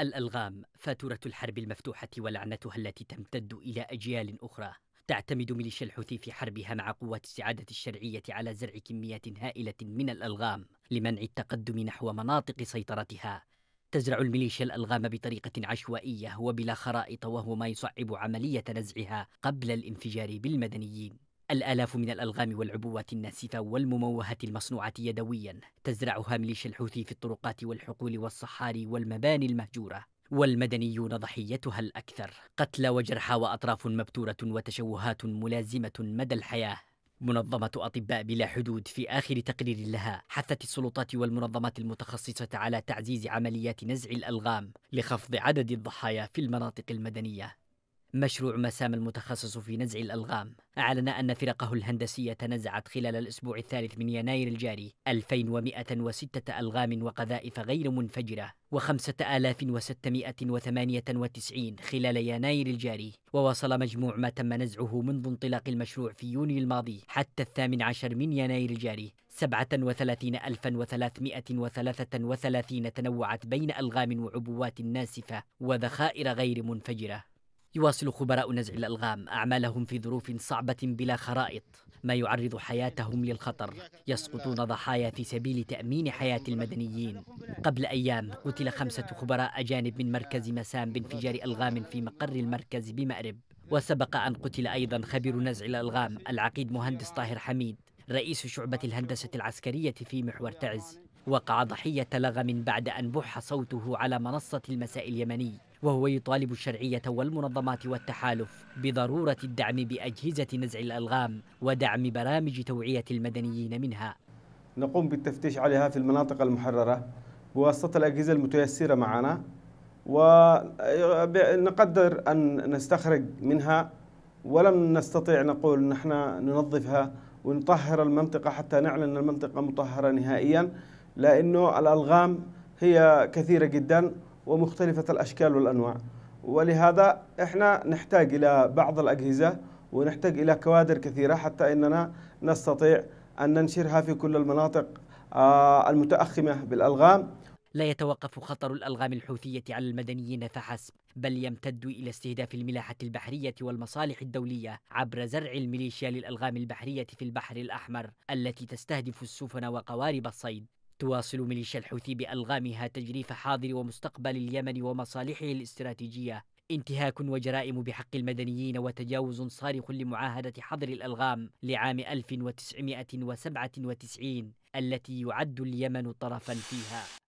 الألغام فاتورة الحرب المفتوحة ولعنتها التي تمتد إلى أجيال أخرى تعتمد ميليشيا الحوثي في حربها مع قوات السعادة الشرعية على زرع كميات هائلة من الألغام لمنع التقدم نحو مناطق سيطرتها تزرع الميليشيا الألغام بطريقة عشوائية وبلا خرائط وهو ما يصعب عملية نزعها قبل الانفجار بالمدنيين الآلاف من الألغام والعبوات الناسفة والمموهة المصنوعة يدويا تزرعها ميليشيا الحوثي في الطرقات والحقول والصحاري والمباني المهجورة والمدنيون ضحيتها الأكثر قتلى وجرحى وأطراف مبتورة وتشوهات ملازمة مدى الحياة منظمة أطباء بلا حدود في آخر تقرير لها حثت السلطات والمنظمات المتخصصة على تعزيز عمليات نزع الألغام لخفض عدد الضحايا في المناطق المدنية مشروع مسام المتخصص في نزع الألغام أعلن أن فرقه الهندسية نزعت خلال الأسبوع الثالث من يناير الجاري 2106 ألغام وقذائف غير منفجرة و5698 خلال يناير الجاري وواصل مجموع ما تم نزعه منذ انطلاق المشروع في يونيو الماضي حتى الثامن عشر من يناير الجاري 37333 تنوعت بين ألغام وعبوات ناسفة وذخائر غير منفجرة يواصل خبراء نزع الألغام أعمالهم في ظروف صعبة بلا خرائط ما يعرض حياتهم للخطر يسقطون ضحايا في سبيل تأمين حياة المدنيين قبل أيام قتل خمسة خبراء أجانب من مركز مسام بانفجار ألغام في مقر المركز بمأرب وسبق أن قتل أيضا خبير نزع الألغام العقيد مهندس طاهر حميد رئيس شعبة الهندسة العسكرية في محور تعز وقع ضحية لغم بعد أن بح صوته على منصة المساء اليمني وهو يطالب الشرعية والمنظمات والتحالف بضرورة الدعم بأجهزة نزع الألغام ودعم برامج توعية المدنيين منها نقوم بالتفتيش عليها في المناطق المحررة بواسطة الأجهزة المتيسرة معنا ونقدر أن نستخرج منها ولم نستطيع نقول نحن ننظفها ونطهر المنطقة حتى نعلن المنطقة مطهرة نهائيا لأنه الألغام هي كثيرة جدا ومختلفة الأشكال والأنواع ولهذا احنا نحتاج إلى بعض الأجهزة ونحتاج إلى كوادر كثيرة حتى أننا نستطيع أن ننشرها في كل المناطق آه، المتأخمة بالألغام لا يتوقف خطر الألغام الحوثية على المدنيين فحسب بل يمتد إلى استهداف الملاحة البحرية والمصالح الدولية عبر زرع الميليشيا للألغام البحرية في البحر الأحمر التي تستهدف السفن وقوارب الصيد تواصل ميليشيا الحوثي بألغامها تجريف حاضر ومستقبل اليمن ومصالحه الاستراتيجية انتهاك وجرائم بحق المدنيين وتجاوز صارخ لمعاهدة حظر الألغام لعام 1997 التي يعد اليمن طرفا فيها